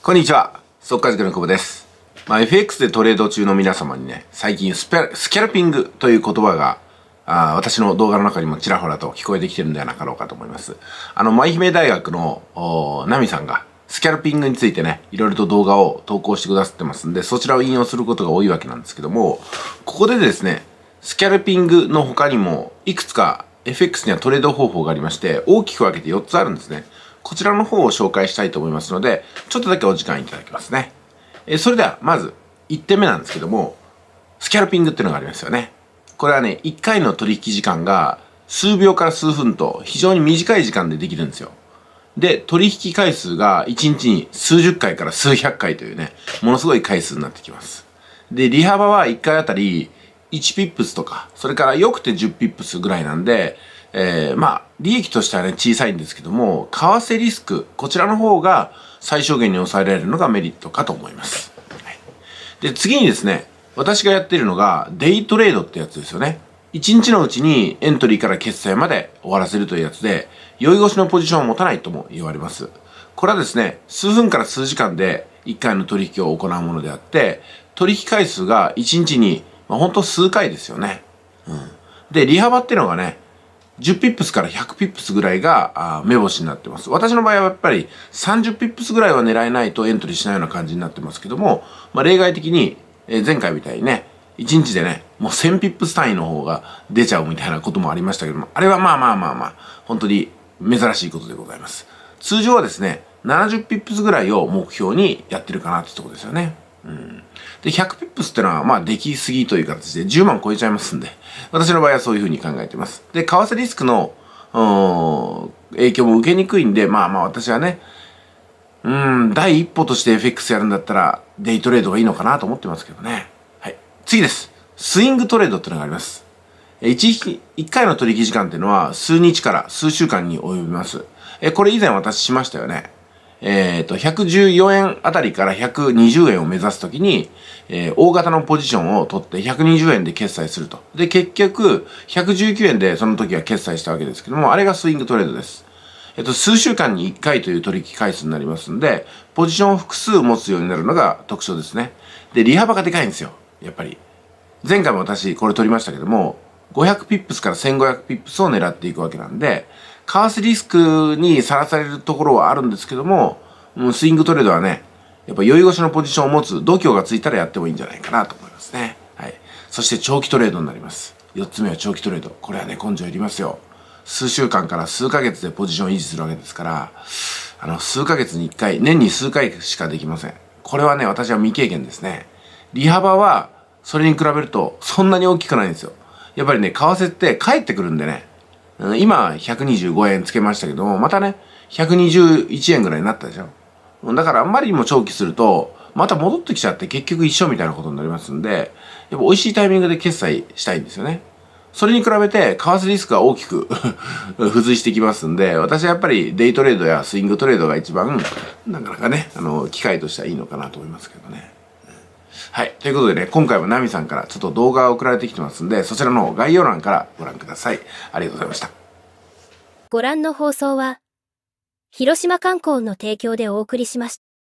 こんにちは。速稼塾の久保です。まあ、FX でトレード中の皆様にね、最近スペスキャルピングという言葉があ私の動画の中にもちらほらと聞こえてきてるんではなかろうかと思います。あの、舞姫大学のナミさんがスキャルピングについてね、いろいろと動画を投稿してくださってますんで、そちらを引用することが多いわけなんですけども、ここでですね、スキャルピングの他にも、いくつか FX にはトレード方法がありまして、大きく分けて4つあるんですね。こちらの方を紹介したいと思いますので、ちょっとだけお時間いただきますね。えー、それでは、まず、1点目なんですけども、スキャルピングっていうのがありますよね。これはね、1回の取引時間が数秒から数分と非常に短い時間でできるんですよ。で、取引回数が1日に数十回から数百回というね、ものすごい回数になってきます。で、利幅は1回あたり1ピップスとか、それから良くて10ピップスぐらいなんで、えー、まあ、利益としてはね、小さいんですけども、為替リスク、こちらの方が最小限に抑えられるのがメリットかと思います。で、次にですね、私がやってるのが、デイトレードってやつですよね。1日のうちにエントリーから決済まで終わらせるというやつで、酔い越しのポジションを持たないとも言われます。これはですね、数分から数時間で1回の取引を行うものであって、取引回数が1日に、まあ、ほんと数回ですよね。うん。で、利幅っていうのがね、10ピップスから100ピップスぐらいが目星になってます。私の場合はやっぱり30ピップスぐらいは狙えないとエントリーしないような感じになってますけども、まあ、例外的に、えー、前回みたいにね、1日でね、もう1000ピップス単位の方が出ちゃうみたいなこともありましたけども、あれはまあまあまあまあ、本当に珍しいことでございます。通常はですね、70ピップスぐらいを目標にやってるかなってとこですよね。うんで、100ピップスってのは、まあ、出来すぎという形で10万超えちゃいますんで、私の場合はそういうふうに考えてます。で、為替リスクの、影響も受けにくいんで、まあまあ私はね、うん、第一歩として FX やるんだったら、デイトレードがいいのかなと思ってますけどね。はい。次です。スイングトレードってのがあります。1, 1回の取引時間っていうのは数日から数週間に及びます。え、これ以前私しましたよね。えっ、ー、と、114円あたりから120円を目指すときに、えー、大型のポジションを取って120円で決済すると。で、結局、119円でその時は決済したわけですけども、あれがスイングトレードです。えっ、ー、と、数週間に1回という取引回数になりますんで、ポジションを複数持つようになるのが特徴ですね。で、利幅がでかいんですよ。やっぱり。前回も私これ取りましたけども、500ピップスから1500ピップスを狙っていくわけなんで、為替リスクにさらされるところはあるんですけども、もうスイングトレードはね、やっぱ酔い腰のポジションを持つ度胸がついたらやってもいいんじゃないかなと思いますね。はい。そして長期トレードになります。4つ目は長期トレード。これはね、根性いりますよ。数週間から数ヶ月でポジションを維持するわけですから、あの、数ヶ月に1回、年に数回しかできません。これはね、私は未経験ですね。利幅は、それに比べると、そんなに大きくないんですよ。やっぱりね、為替って帰ってくるんでね、今、125円つけましたけども、またね、121円ぐらいになったでしょ。だからあんまりにも長期すると、また戻ってきちゃって結局一緒みたいなことになりますんで、やっぱ美味しいタイミングで決済したいんですよね。それに比べて、為替リスクは大きく 付随してきますんで、私はやっぱりデイトレードやスイングトレードが一番、なかなかね、あの、機会としてはいいのかなと思いますけどね。はい。ということでね、今回もナミさんからちょっと動画が送られてきてますんで、そちらの概要欄からご覧ください。ありがとうございました。ご覧の放送は、広島観光の提供でお送りしました。